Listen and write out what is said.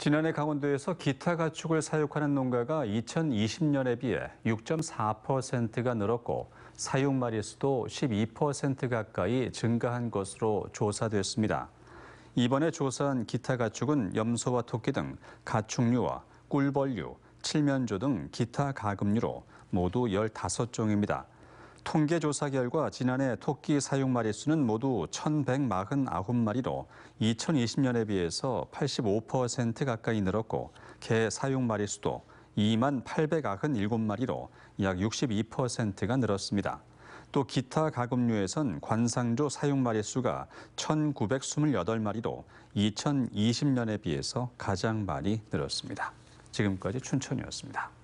지난해 강원도에서 기타 가축을 사육하는 농가가 2020년에 비해 6.4%가 늘었고 사육 마리수도 12% 가까이 증가한 것으로 조사됐습니다. 이번에 조사한 기타 가축은 염소와 토끼 등 가축류와 꿀벌류, 칠면조 등 기타 가금류로 모두 15종입니다. 통계조사 결과 지난해 토끼 사육 마리수는 모두 1,149마리로 2020년에 비해서 85% 가까이 늘었고 개 사육 마리수도 2만 897마리로 약 62%가 늘었습니다. 또 기타 가금류에선 관상조 사육 마리수가 1,928마리로 2020년에 비해서 가장 많이 늘었습니다. 지금까지 춘천이었습니다.